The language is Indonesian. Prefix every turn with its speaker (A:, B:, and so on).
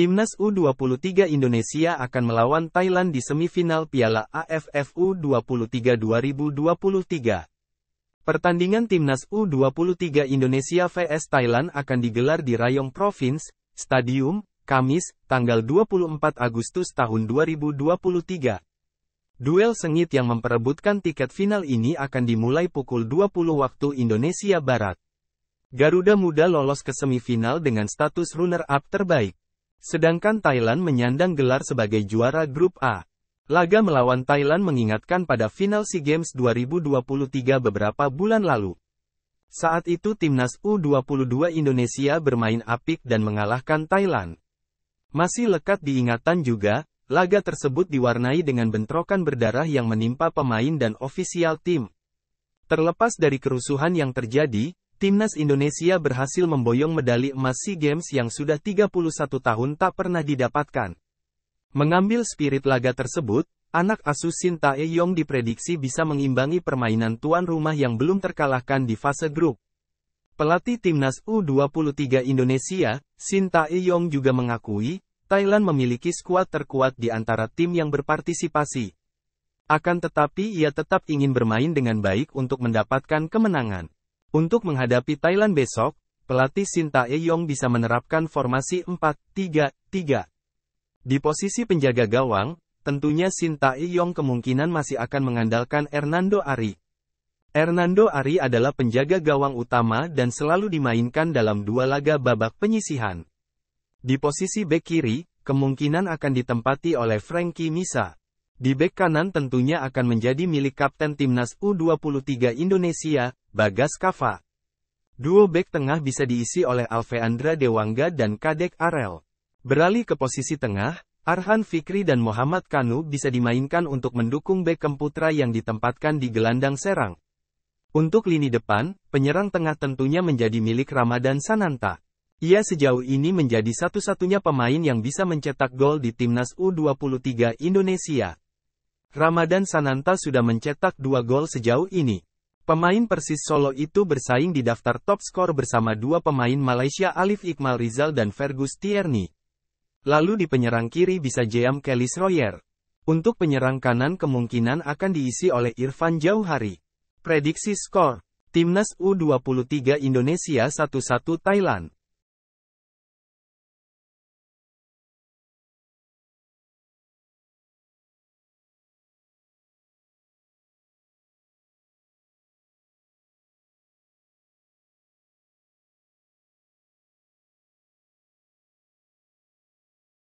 A: Timnas U23 Indonesia akan melawan Thailand di semifinal Piala AFF U23 2023. Pertandingan Timnas U23 Indonesia vs Thailand akan digelar di Rayong Province, Stadium, Kamis, tanggal 24 Agustus tahun 2023. Duel sengit yang memperebutkan tiket final ini akan dimulai pukul 20 waktu Indonesia Barat. Garuda Muda lolos ke semifinal dengan status runner-up terbaik. Sedangkan Thailand menyandang gelar sebagai juara grup A. Laga melawan Thailand mengingatkan pada final SEA Games 2023 beberapa bulan lalu. Saat itu timnas U22 Indonesia bermain apik dan mengalahkan Thailand. Masih lekat diingatan juga, laga tersebut diwarnai dengan bentrokan berdarah yang menimpa pemain dan ofisial tim. Terlepas dari kerusuhan yang terjadi, Timnas Indonesia berhasil memboyong medali emas SEA Games yang sudah 31 tahun tak pernah didapatkan. Mengambil spirit laga tersebut, anak asuh Sinta e yong diprediksi bisa mengimbangi permainan tuan rumah yang belum terkalahkan di fase grup. Pelatih Timnas U23 Indonesia, Sinta e yong juga mengakui, Thailand memiliki skuad terkuat di antara tim yang berpartisipasi. Akan tetapi ia tetap ingin bermain dengan baik untuk mendapatkan kemenangan. Untuk menghadapi Thailand besok, pelatih Sinta Yong bisa menerapkan formasi 4-3-3. Di posisi penjaga gawang, tentunya Sinta Yong kemungkinan masih akan mengandalkan Hernando Ari. Hernando Ari adalah penjaga gawang utama dan selalu dimainkan dalam dua laga babak penyisihan. Di posisi bek kiri, kemungkinan akan ditempati oleh Frankie Misa. Di bek kanan tentunya akan menjadi milik Kapten Timnas U23 Indonesia, Bagas Kava. Duo bek tengah bisa diisi oleh Alfeandra Dewangga dan Kadek Arel. Beralih ke posisi tengah, Arhan Fikri dan Muhammad Kanu bisa dimainkan untuk mendukung bek Kemputra yang ditempatkan di gelandang serang. Untuk lini depan, penyerang tengah tentunya menjadi milik Ramadan Sananta. Ia sejauh ini menjadi satu-satunya pemain yang bisa mencetak gol di timnas U23 Indonesia. Ramadan Sananta sudah mencetak dua gol sejauh ini. Pemain Persis Solo itu bersaing di daftar top skor bersama dua pemain Malaysia Alif Iqmal Rizal dan Fergus Tierney. Lalu di penyerang kiri bisa Jam Kelly Royer. Untuk penyerang kanan kemungkinan akan diisi oleh Irfan Jauhari. Prediksi skor, Timnas U23 Indonesia 1-1 Thailand.